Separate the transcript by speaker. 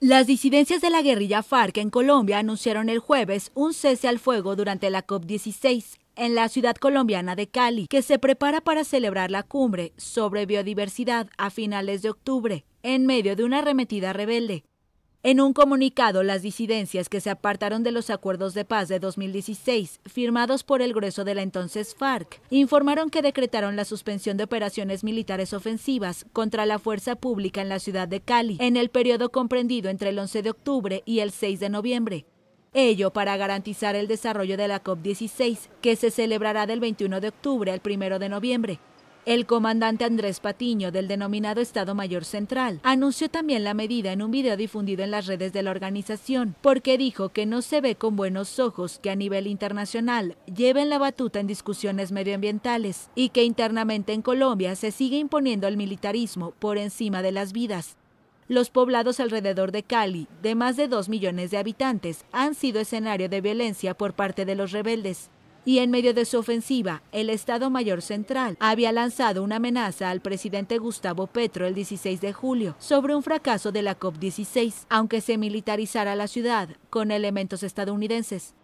Speaker 1: Las disidencias de la guerrilla FARC en Colombia anunciaron el jueves un cese al fuego durante la COP16 en la ciudad colombiana de Cali, que se prepara para celebrar la cumbre sobre biodiversidad a finales de octubre, en medio de una arremetida rebelde. En un comunicado, las disidencias que se apartaron de los acuerdos de paz de 2016, firmados por el grueso de la entonces FARC, informaron que decretaron la suspensión de operaciones militares ofensivas contra la fuerza pública en la ciudad de Cali, en el periodo comprendido entre el 11 de octubre y el 6 de noviembre. Ello para garantizar el desarrollo de la COP16, que se celebrará del 21 de octubre al 1 de noviembre. El comandante Andrés Patiño, del denominado Estado Mayor Central, anunció también la medida en un video difundido en las redes de la organización, porque dijo que no se ve con buenos ojos que a nivel internacional lleven la batuta en discusiones medioambientales y que internamente en Colombia se sigue imponiendo el militarismo por encima de las vidas. Los poblados alrededor de Cali, de más de 2 millones de habitantes, han sido escenario de violencia por parte de los rebeldes y en medio de su ofensiva, el Estado Mayor Central había lanzado una amenaza al presidente Gustavo Petro el 16 de julio sobre un fracaso de la COP16, aunque se militarizara la ciudad con elementos estadounidenses.